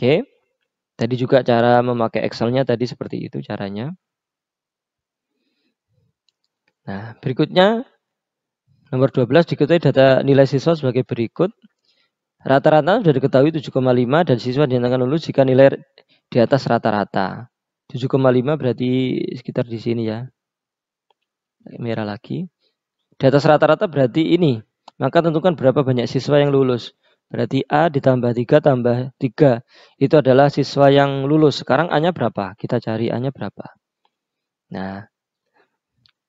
Oke. Tadi juga cara memakai Excel-nya tadi seperti itu caranya. Nah, berikutnya nomor 12 diketahui data nilai siswa sebagai berikut. Rata-rata sudah diketahui 7,5 dan siswa dinyatakan lulus jika nilai di atas rata-rata. 7,5 berarti sekitar di sini ya. Merah lagi. Di atas rata-rata berarti ini. Maka tentukan berapa banyak siswa yang lulus. Berarti A ditambah 3 tambah 3. Itu adalah siswa yang lulus. Sekarang A-nya berapa? Kita cari A-nya berapa. Nah,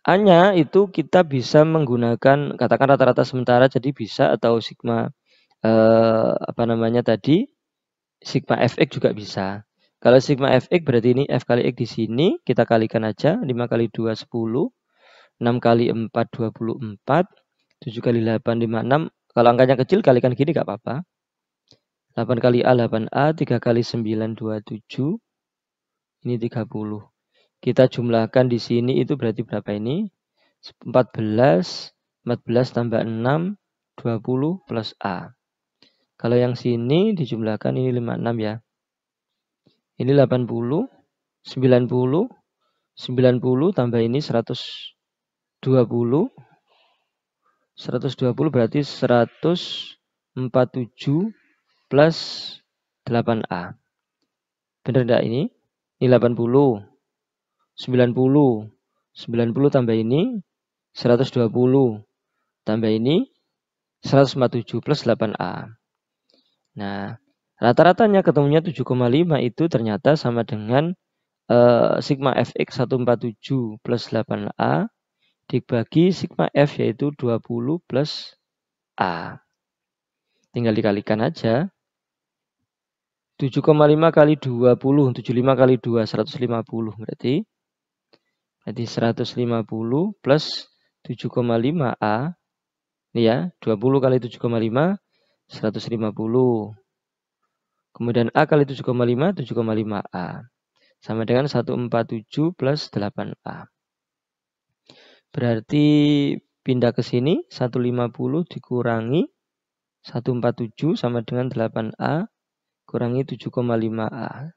A-nya itu kita bisa menggunakan, katakan rata-rata sementara, jadi bisa atau sigma, eh, apa namanya tadi, sigma fx juga bisa. Kalau sigma fx berarti ini f kali x di sini, kita kalikan aja, 5 kali 2, 10, 6 kali 4, 24, 7 kali 8, 56, kalau angkanya kecil kalikan gini gak apa-apa. 8 kali A 8A, 3 kali 9 27. Ini 30. Kita jumlahkan di sini itu berarti berapa ini? 14, 14 tambah 6, 20 plus A. Kalau yang sini dijumlahkan ini 56 ya. Ini 80, 90, 90 tambah ini 120, 120 berarti 147 plus 8A. Benar enggak ini? Ini 80, 90, 90 tambah ini 120 tambah ini 147 plus 8A. Nah, rata-ratanya ketemunya 7,5 itu ternyata sama dengan uh, sigma fx 147 plus 8A dibagi sigma F yaitu 20 plus A. Tinggal dikalikan aja. 7,5 kali 20, 75 kali 2, 150 berarti. Berarti 150 plus 7,5 A. Ini ya, 20 kali 7,5, 150. Kemudian A kali 7,5, 7,5A. Sama dengan 147 plus 8A. Berarti pindah ke sini 150 dikurangi 147 sama dengan 8A kurangi 7,5A.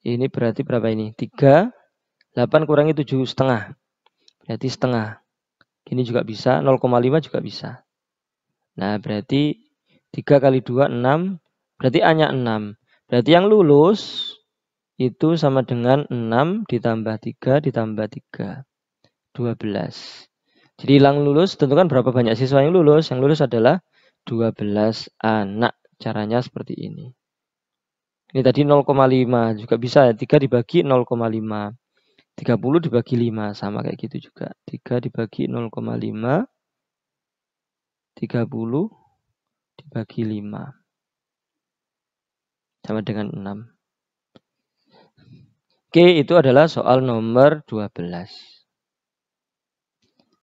Ini berarti berapa ini? 3, 8 kurangi 7 setengah. Berarti setengah. Ini juga bisa, 0,5 juga bisa. Nah, berarti 3 kali 2, 6. Berarti hanya 6. Berarti yang lulus itu sama dengan 6 ditambah 3 ditambah 3. 12. Jadi yang lulus tentukan berapa banyak siswa yang lulus. Yang lulus adalah 12 anak. Caranya seperti ini. Ini tadi 0,5 juga bisa ya. 3 dibagi 0,5. 30 dibagi 5 sama kayak gitu juga. 3 dibagi 0,5. 30 dibagi 5. Sama dengan 6. Oke, itu adalah soal nomor 12.